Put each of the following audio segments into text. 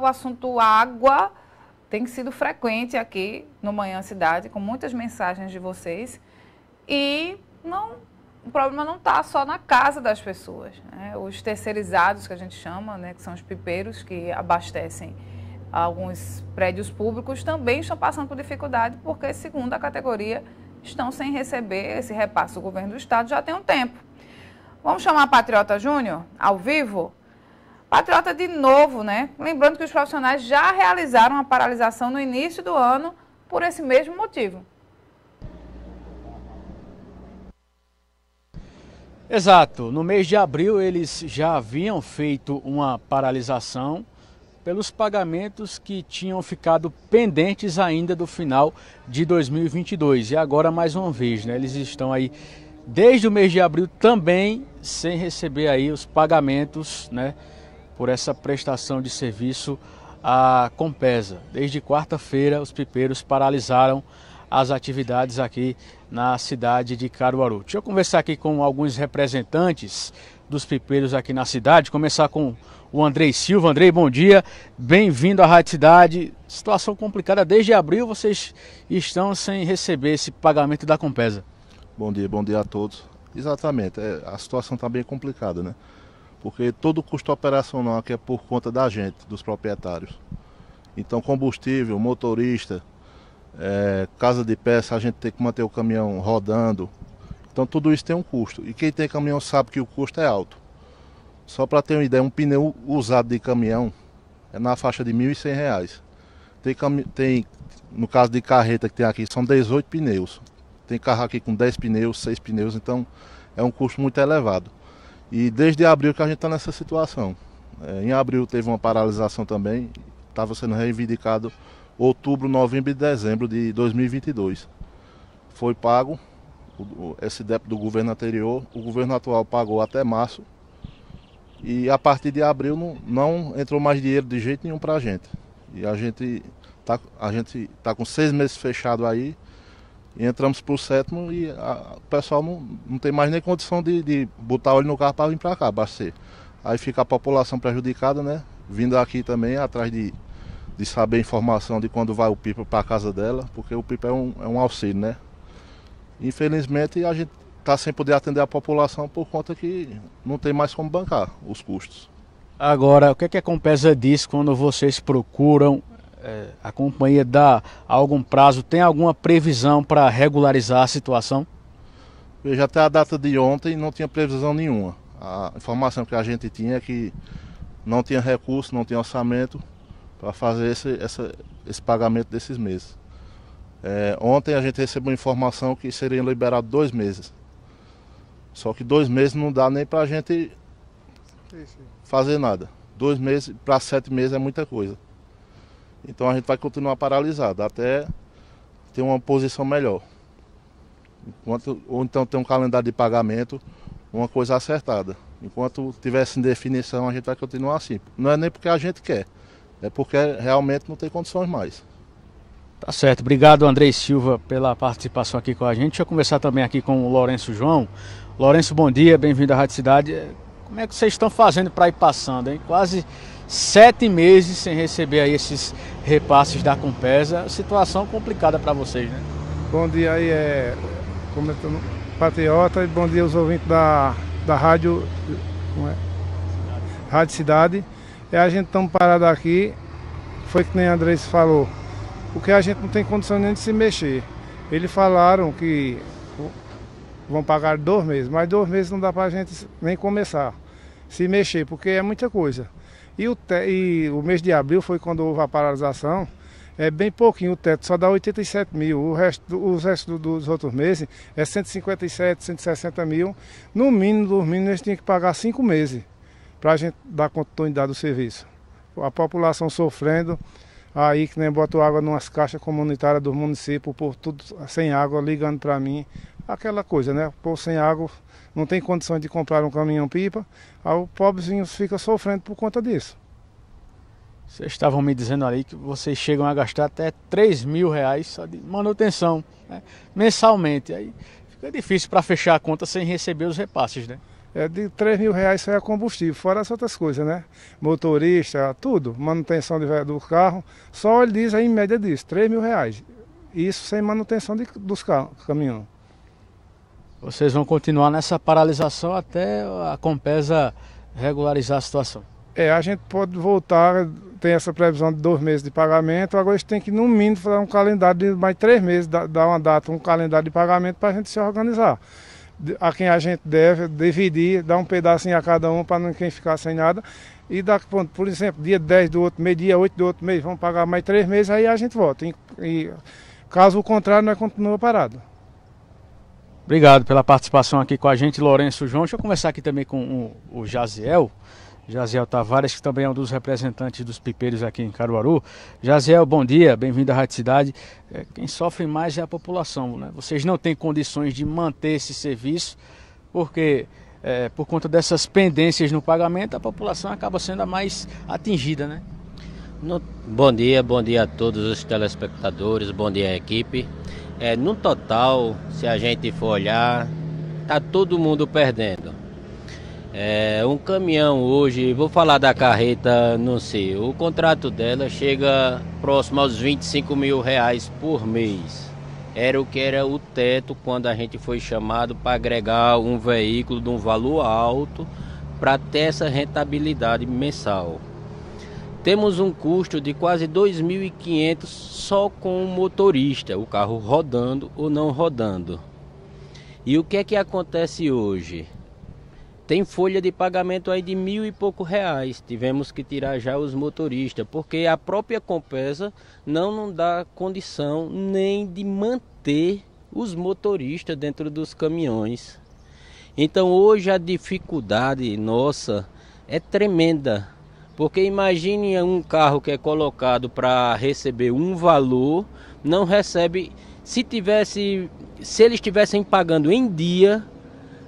o assunto água tem sido frequente aqui no Manhã Cidade, com muitas mensagens de vocês. E não, o problema não está só na casa das pessoas. Né? Os terceirizados, que a gente chama, né, que são os pipeiros que abastecem alguns prédios públicos, também estão passando por dificuldade, porque, segundo a categoria, estão sem receber esse repasse do governo do Estado já tem um tempo. Vamos chamar a Patriota Júnior ao vivo? Patriota de novo, né? Lembrando que os profissionais já realizaram a paralisação no início do ano por esse mesmo motivo. Exato. No mês de abril, eles já haviam feito uma paralisação pelos pagamentos que tinham ficado pendentes ainda do final de 2022. E agora, mais uma vez, né, eles estão aí desde o mês de abril também sem receber aí os pagamentos, né? por essa prestação de serviço à Compesa. Desde quarta-feira, os pipeiros paralisaram as atividades aqui na cidade de Caruaru. Deixa eu conversar aqui com alguns representantes dos pipeiros aqui na cidade, começar com o Andrei Silva. Andrei, bom dia, bem-vindo à Rádio Cidade. Situação complicada, desde abril vocês estão sem receber esse pagamento da Compesa. Bom dia, bom dia a todos. Exatamente, é, a situação está bem complicada, né? porque todo o custo operacional que é por conta da gente, dos proprietários. Então combustível, motorista, é, casa de peça, a gente tem que manter o caminhão rodando. Então tudo isso tem um custo. E quem tem caminhão sabe que o custo é alto. Só para ter uma ideia, um pneu usado de caminhão é na faixa de R$ 1.100. Tem, tem, no caso de carreta que tem aqui, são 18 pneus. Tem carro aqui com 10 pneus, 6 pneus, então é um custo muito elevado. E desde abril que a gente está nessa situação. É, em abril teve uma paralisação também, estava sendo reivindicado outubro, novembro e dezembro de 2022. Foi pago o, esse débito do governo anterior, o governo atual pagou até março. E a partir de abril não, não entrou mais dinheiro de jeito nenhum para a gente. E a gente está tá com seis meses fechado aí e entramos pro sétimo e a, o pessoal não, não tem mais nem condição de, de botar olho no carro para vir para cá, abastecer. Aí fica a população prejudicada, né? Vindo aqui também atrás de, de saber informação de quando vai o pipa para casa dela, porque o pipa é um, é um auxílio, né? Infelizmente a gente está sem poder atender a população por conta que não tem mais como bancar os custos. Agora, o que, é que a Compesa diz quando vocês procuram é, a companhia dá algum prazo, tem alguma previsão para regularizar a situação? Veja, até a data de ontem não tinha previsão nenhuma. A informação que a gente tinha é que não tinha recurso, não tinha orçamento para fazer esse, essa, esse pagamento desses meses. É, ontem a gente recebeu informação que seriam liberados dois meses. Só que dois meses não dá nem para a gente fazer nada. Dois meses para sete meses é muita coisa. Então a gente vai continuar paralisado até ter uma posição melhor. Enquanto, ou então ter um calendário de pagamento, uma coisa acertada. Enquanto tivesse indefinição, a gente vai continuar assim. Não é nem porque a gente quer, é porque realmente não tem condições mais. Tá certo. Obrigado, Andrei Silva, pela participação aqui com a gente. Deixa eu conversar também aqui com o Lourenço João. Lourenço, bom dia, bem-vindo à Rádio Cidade. Como é que vocês estão fazendo para ir passando, hein? Quase sete meses sem receber aí esses repasses da Compesa. Situação complicada para vocês, né? Bom dia aí, é, comentando é Patriota, e bom dia aos ouvintes da, da rádio, como é? Rádio Cidade. E é, a gente estamos parado aqui, foi que nem Andrés falou, porque a gente não tem condição nem de se mexer. Eles falaram que vão pagar dois meses, mas dois meses não dá para a gente nem começar, se mexer, porque é muita coisa. E o, te, e o mês de abril foi quando houve a paralisação. É bem pouquinho o teto, só dá 87 mil. O resto, os restos dos outros meses é 157, 160 mil. No mínimo dos mínimos, eles tinham que pagar cinco meses para a gente dar continuidade do serviço. A população sofrendo, aí que nem boto água numas caixas comunitárias do município, por tudo sem água, ligando para mim, aquela coisa, né? O sem água não tem condições de comprar um caminhão-pipa, aí o pobrezinho fica sofrendo por conta disso. Vocês estavam me dizendo ali que vocês chegam a gastar até 3 mil reais só de manutenção né? mensalmente. Aí fica difícil para fechar a conta sem receber os repasses, né? É de 3 mil reais só é combustível, fora as outras coisas, né? Motorista, tudo, manutenção do carro. Só ele diz aí em média disso, 3 mil reais. Isso sem manutenção de, dos caminhão. Vocês vão continuar nessa paralisação até a Compesa regularizar a situação? É, a gente pode voltar, tem essa previsão de dois meses de pagamento, agora a gente tem que, no mínimo, fazer um calendário de mais três meses, dar uma data, um calendário de pagamento para a gente se organizar. A quem a gente deve, dividir, dar um pedacinho a cada um para ninguém ficar sem nada. E daqui ponto, por exemplo, dia 10 do outro mês, dia 8 do outro mês, vamos pagar mais três meses, aí a gente volta. E, e caso contrário, nós continuamos parado. Obrigado pela participação aqui com a gente, Lourenço João. Deixa eu conversar aqui também com o, o Jaziel. Jaziel Tavares, que também é um dos representantes dos pipeiros aqui em Caruaru. Jaziel, bom dia, bem-vindo à Rádio Cidade. É, quem sofre mais é a população, né? Vocês não têm condições de manter esse serviço, porque é, por conta dessas pendências no pagamento, a população acaba sendo a mais atingida, né? No, bom dia, bom dia a todos os telespectadores, bom dia à equipe. É, no total, se a gente for olhar, tá todo mundo perdendo. É, um caminhão hoje, vou falar da carreta, não sei, o contrato dela chega próximo aos 25 mil reais por mês. Era o que era o teto quando a gente foi chamado para agregar um veículo de um valor alto para ter essa rentabilidade mensal. Temos um custo de quase 2.500 só com o motorista, o carro rodando ou não rodando. E o que é que acontece hoje? Tem folha de pagamento aí de mil e pouco reais. Tivemos que tirar já os motoristas, porque a própria Compesa não nos dá condição nem de manter os motoristas dentro dos caminhões. Então hoje a dificuldade nossa é tremenda porque imagine um carro que é colocado para receber um valor, não recebe. Se tivesse, se eles estivessem pagando em dia,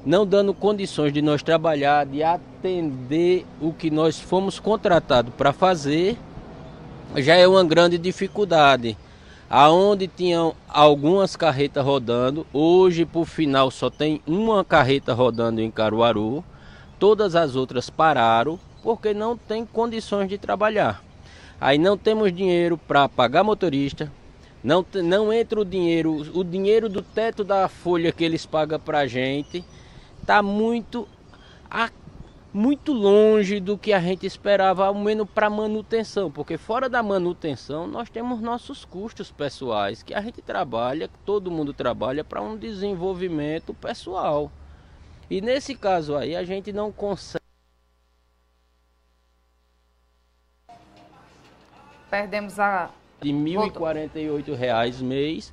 não dando condições de nós trabalhar, de atender o que nós fomos contratados para fazer, já é uma grande dificuldade. Aonde tinham algumas carretas rodando, hoje por final só tem uma carreta rodando em Caruaru, todas as outras pararam porque não tem condições de trabalhar. Aí não temos dinheiro para pagar motorista, não, não entra o dinheiro, o dinheiro do teto da folha que eles pagam para tá a gente está muito, muito longe do que a gente esperava, ao menos para manutenção, porque fora da manutenção nós temos nossos custos pessoais que a gente trabalha, que todo mundo trabalha para um desenvolvimento pessoal. E nesse caso aí a gente não consegue. Perdemos a. De R$ 1.048 mês.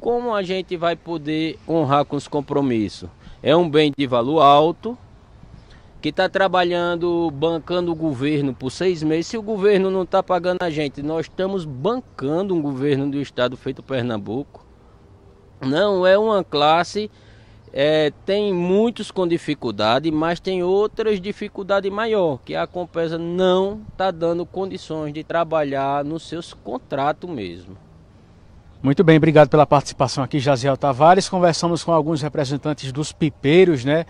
Como a gente vai poder honrar com os compromissos? É um bem de valor alto, que está trabalhando, bancando o governo por seis meses, se o governo não está pagando a gente, nós estamos bancando um governo do estado feito Pernambuco. Não é uma classe é, tem muitos com dificuldade, mas tem outras dificuldade maior, que a Compesa não está dando condições de trabalhar nos seus contratos mesmo. Muito bem, obrigado pela participação aqui, Jaziel Tavares. Conversamos com alguns representantes dos pipeiros, né?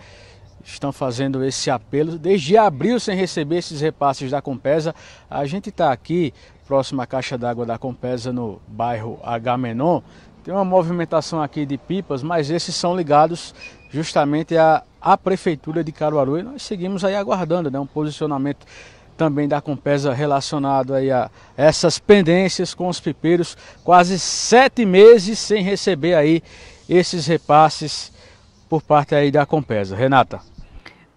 Estão fazendo esse apelo desde abril sem receber esses repasses da Compesa. A gente está aqui próximo à caixa d'água da Compesa no bairro Agamenon. Tem uma movimentação aqui de pipas, mas esses são ligados justamente à, à Prefeitura de Caruaru e nós seguimos aí aguardando né, um posicionamento também da Compesa relacionado aí a essas pendências com os pipeiros, quase sete meses sem receber aí esses repasses por parte aí da Compesa. Renata.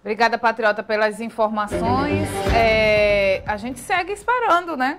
Obrigada, Patriota, pelas informações. É, a gente segue esperando, né?